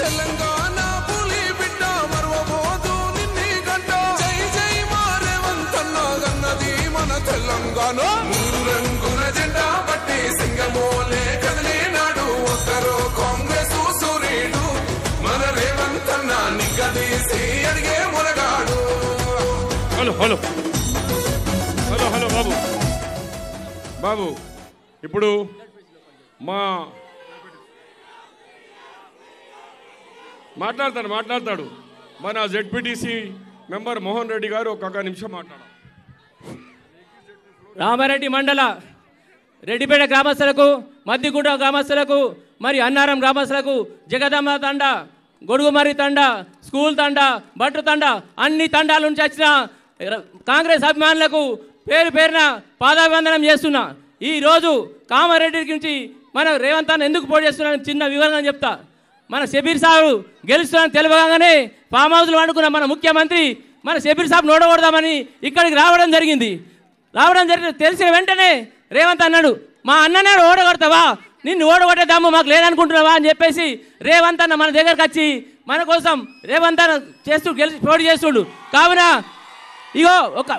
తెలంగాణ పులి బిడ్డ మరవబోదు నిన్ని గంట జై జై మారేవంతన్న గన్నది మన తెలంగాణ మూడు సింగమోలే కదిలినాడు ఒక్కరు కాంగ్రెస్ సూర్యుడు మన రేవంతన్న అడిగే మునగాడు హలో హలో హలో హలో బాబు బాబు ఇప్పుడు మా మాట్లాడతాడు మాట్లాడతాడు మన జెడ్పీటీసీ మెంబర్ మోహన్ రెడ్డి గారు ఒక్క నిమిషం మాట్లాడారు రామారెడ్డి మండల రెడ్డిపేట గ్రామస్తులకు మద్దిగుంట గ్రామస్తులకు మరి అన్నారం గ్రామస్తులకు జగదమ్మ తండ గొడుగుమరి తండ స్కూల్ తండ బట్టు తండ అన్ని తండాల నుంచి వచ్చిన కాంగ్రెస్ అభిమానులకు పేరు పేరున పాదాభివందనం చేస్తున్నా ఈరోజు కామారెడ్డి నుంచి మనం అన్న ఎందుకు పోటీ చేస్తున్నాను చిన్న వివరణ చెప్తా మన షబీర్ సాబు గెలుస్తానని తెలియగానే ఫామ్ హౌస్లు వండుకున్న మన ముఖ్యమంత్రి మన షబీర్ సాబ్ నోడగొడదామని ఇక్కడికి రావడం జరిగింది రావడం జరిగిన తెలిసిన వెంటనే రేవంత్ అన్నాడు మా అన్ననే ఓడగొడతావా నిన్ను ఓడగొట్టేదాము మాకు లేదనుకుంటున్నావా అని చెప్పేసి రేవంత్ అన్న మన దగ్గరకు వచ్చి మన కోసం రేవంత్ అన్న చేస్తూ గెలిచి పోటీ చేస్తుడు కావున ఇగో ఒక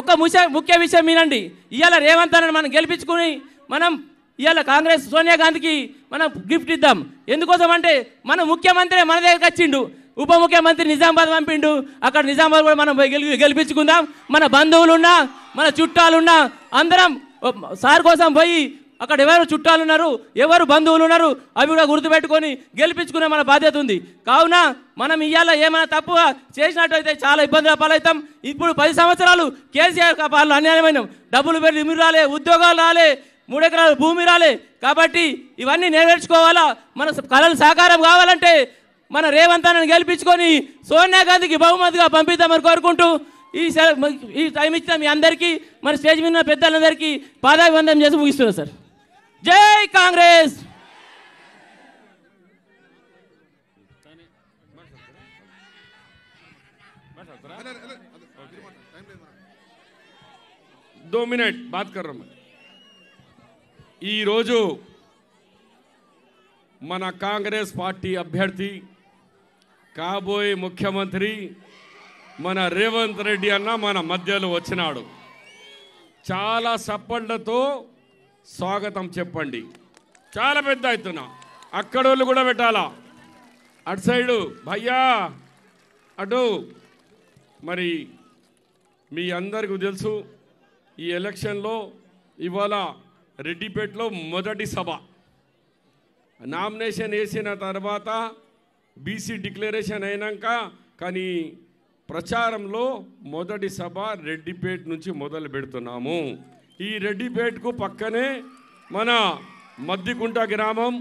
ఒక ముఖ్య విషయం మీనండి ఇవాళ రేవంత్ అన్న మనం గెలిపించుకుని మనం ఇవాళ కాంగ్రెస్ సోనియా గాంధీకి మనం గిఫ్ట్ ఇద్దాం ఎందుకోసం అంటే మన ముఖ్యమంత్రి మన దగ్గరికి వచ్చిండు ఉప ముఖ్యమంత్రి నిజామాబాద్ పంపిండు అక్కడ నిజామాబాద్ కూడా మనం గెలి గెలిపించుకుందాం మన బంధువులున్నా మన చుట్టాలున్నా అందరం సార్ కోసం పోయి అక్కడ ఎవరు చుట్టాలున్నారు ఎవరు బంధువులు ఉన్నారు అవి కూడా గుర్తుపెట్టుకొని గెలిపించుకునే మన బాధ్యత ఉంది కావున మనం ఇవాళ ఏమైనా తప్పు చేసినట్టయితే చాలా ఇబ్బందుల పాలవుతాం ఇప్పుడు పది సంవత్సరాలు కేసీఆర్ పాలన అన్యాయమైన డబ్బులు పెరిగి ఇమ్మిరు రాలే ఉద్యోగాలు రాలే మూడు భూమి రాలే కాబట్టి ఇవన్నీ నెరవేర్చుకోవాలా మన కళలు సాకారం కావాలంటే మన రేవంత్ గెలిపించుకొని సోనియా గాంధీకి బహుమతిగా పంపిద్దామని కోరుకుంటూ ఈ ఈ టైం ఇచ్చిన మీ అందరికీ మరి స్టేజ్ మీద పెద్దలందరికీ పాదాభివందనం చేసి ముగిస్తున్నాం సార్ జై కాంగ్రెస్ दो मिनट बात कर रहा हूं मैं ఈరోజు మన కాంగ్రెస్ పార్టీ అభ్యర్థి కాబోయే ముఖ్యమంత్రి మన రేవంత్ రెడ్డి అన్న మన మధ్యలో వచ్చినాడు చాలా సప్పండ్లతో స్వాగతం చెప్పండి చాలా పెద్ద అవుతున్నా అక్కడోళ్ళు కూడా పెట్టాలా అటు సైడు భయ్యా అటు మరి మీ అందరికీ తెలుసు ఈ ఎలక్షన్లో ఇవాళ రెడ్డిపేటలో మొదటి సభ నామినేషన్ వేసిన తర్వాత బీసీ డిక్లరేషన్ అయినాక కానీ ప్రచారంలో మొదటి సభ రెడ్డిపేట నుంచి మొదలు పెడుతున్నాము ఈ రెడ్డిపేటకు పక్కనే మన మద్దికుంట గ్రామం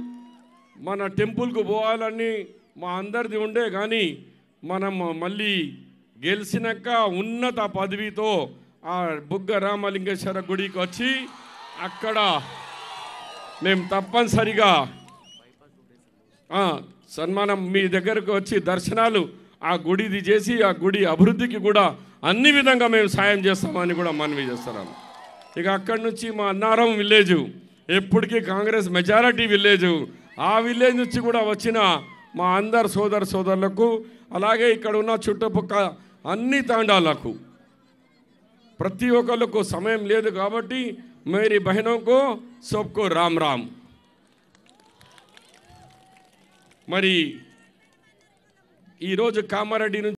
మన టెంపుల్కు పోవాలని మా అందరిది ఉండే కానీ మనం మళ్ళీ గెలిచినాక ఉన్నత పదవితో ఆ బుగ్గ రామలింగేశ్వర గుడికి వచ్చి అక్కడ మేము తప్పనిసరిగా సన్మానం మీ దగ్గరకు వచ్చి దర్శనాలు ఆ గుడిది చేసి ఆ గుడి అభివృద్ధికి కూడా అన్ని విధంగా మేము సాయం చేస్తామని కూడా మనవి చేస్తున్నాము ఇక అక్కడి నుంచి మా అన్నారం విలేజ్ ఎప్పటికీ కాంగ్రెస్ మెజారిటీ విలేజ్ ఆ విలేజ్ నుంచి కూడా వచ్చిన మా అందరు సోదర సోదరులకు అలాగే ఇక్కడ ఉన్న చుట్టుపక్క అన్ని తాండాలకు ప్రతి ఒక్కళ్ళకు సమయం లేదు కాబట్టి मेरी बहनों को सबको राम राम मरी कामारे